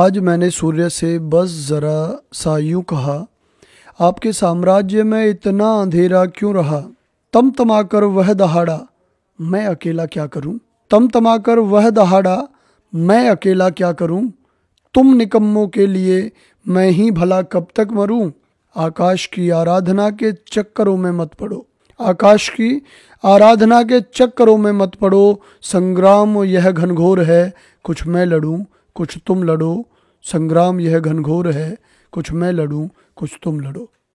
आज मैंने सूर्य से बस ज़रा सा यूँ कहा आपके साम्राज्य में इतना अंधेरा क्यों रहा तम तमाकर वह दहाड़ा मैं अकेला क्या करूं? तम तमाकर वह दहाड़ा मैं अकेला क्या करूं? तुम निकम्मों के लिए मैं ही भला कब तक मरूं? आकाश की आराधना के चक्करों में मत पड़ो आकाश की आराधना के चक्करों में मत पड़ो संग्राम यह घनघोर है कुछ मैं लड़ूं कुछ तुम लड़ो संग्राम यह घनघोर है कुछ मैं लड़ूं कुछ तुम लड़ो